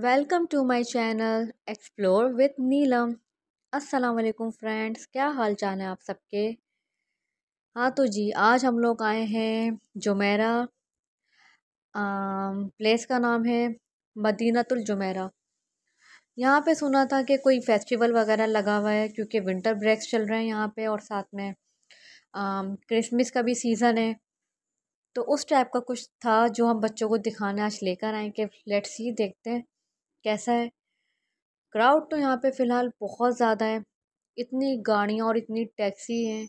welcome to my channel explore with Neelam अस्सलाम वालेकुम friends क्या हाल चाल है आप सबके हाँ तो जी आज हम लोग आए हैं जुमेरा प्लेस का नाम है मदीनातुल जुमेरा यहाँ पे सुना था कि कोई फेस्टिवल वगैरह लगा हुआ है क्योंकि विंटर ब्रेक्स चल रहे हैं यहाँ पे और साथ में क्रिसमस का भी सीज़न है तो उस टाइप का कुछ था जो हम बच्चों को दिखाने आज लेकर आए कि लेट्स ही देखते हैं कैसा है क्राउड तो यहाँ पे फ़िलहाल बहुत ज़्यादा है इतनी गाड़ियाँ और इतनी टैक्सी हैं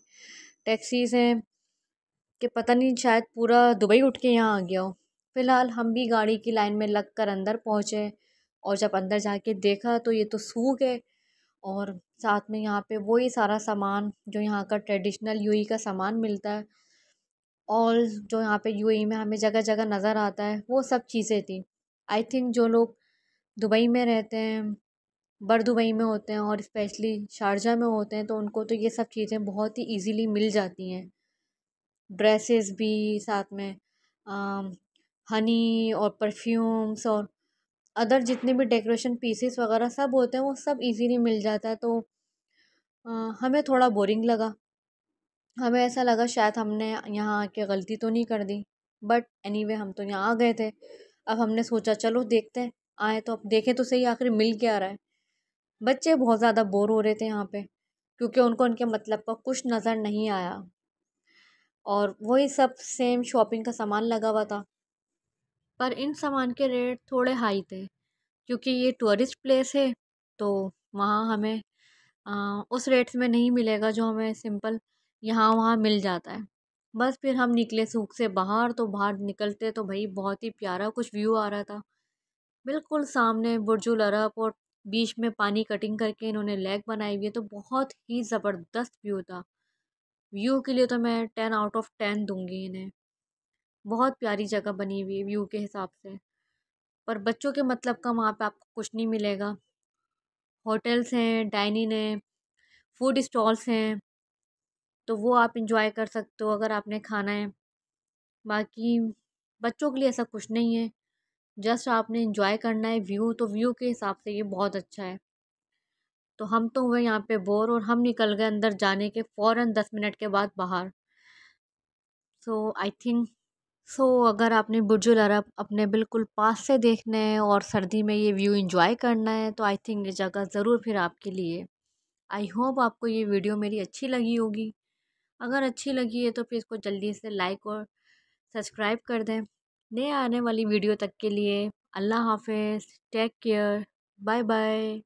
टैक्सीज़ हैं कि पता नहीं शायद पूरा दुबई उठ के यहाँ आ गया हो फ़िलहाल हम भी गाड़ी की लाइन में लग कर अंदर पहुँचे और जब अंदर जाके देखा तो ये तो सूख है और साथ में यहाँ पे वही सारा सामान जो यहाँ का ट्रेडिशनल यूई e का सामान मिलता है और जो यहाँ पे यूई e में हमें जगह जगह नज़र आता है वो सब चीज़ें थी आई थिंक जो लोग दुबई में रहते हैं बड़ दुबई में होते हैं और स्पेशली शारजा में होते हैं तो उनको तो ये सब चीज़ें बहुत ही इजीली मिल जाती हैं ड्रेसेस भी साथ में हनी और परफ्यूम्स और अदर जितने भी डेकोरेशन पीसेस वगैरह सब होते हैं वो सब इजीली मिल जाता है तो आ, हमें थोड़ा बोरिंग लगा हमें ऐसा लगा शायद हमने यहाँ आके गलती तो नहीं कर दी बट एनी anyway, हम तो यहाँ आ गए थे अब हमने सोचा चलो देखते हैं आएँ तो आप देखें तो सही आखिर मिल क्या रहा है बच्चे बहुत ज़्यादा बोर हो रहे थे यहाँ पे क्योंकि उनको उनके मतलब का कुछ नज़र नहीं आया और वही सब सेम शॉपिंग का सामान लगा हुआ था पर इन सामान के रेट थोड़े हाई थे क्योंकि ये टूरिस्ट प्लेस है तो वहाँ हमें आ, उस रेट्स में नहीं मिलेगा जो हमें सिंपल यहाँ वहाँ मिल जाता है बस फिर हम निकले सूख से बाहर तो बाहर निकलते तो भाई बहुत ही प्यारा कुछ व्यू आ रहा था बिल्कुल सामने बुर्जुल अरब और बीच में पानी कटिंग करके इन्होंने लेक बनाई हुई है तो बहुत ही ज़बरदस्त व्यू था व्यू के लिए तो मैं टेन आउट ऑफ टेन दूंगी इन्हें बहुत प्यारी जगह बनी हुई है व्यू के हिसाब से पर बच्चों के मतलब का वहाँ पे आपको कुछ नहीं मिलेगा होटल्स हैं डाइनिंग हैं फूड स्टॉल्स हैं तो वो आप इंजॉय कर सकते हो अगर आपने खाना है बाकी बच्चों के लिए ऐसा कुछ नहीं है जस्ट आपने इंजॉय करना है व्यू तो व्यू के हिसाब से ये बहुत अच्छा है तो हम तो हुए यहाँ पे बोर और हम निकल गए अंदर जाने के फ़ौर दस मिनट के बाद बाहर सो आई थिंक सो अगर आपने बुर्जुल अरब अपने बिल्कुल पास से देखना है और सर्दी में ये व्यू इंजॉय करना है तो आई थिंक ये जगह ज़रूर फिर आपके लिए आई होप आपको ये वीडियो मेरी अच्छी लगी होगी अगर अच्छी लगी है तो फिर इसको जल्दी से लाइक और सब्सक्राइब कर दें नए आने वाली वीडियो तक के लिए अल्लाह हाफ़िज़ टेक केयर बाय बाय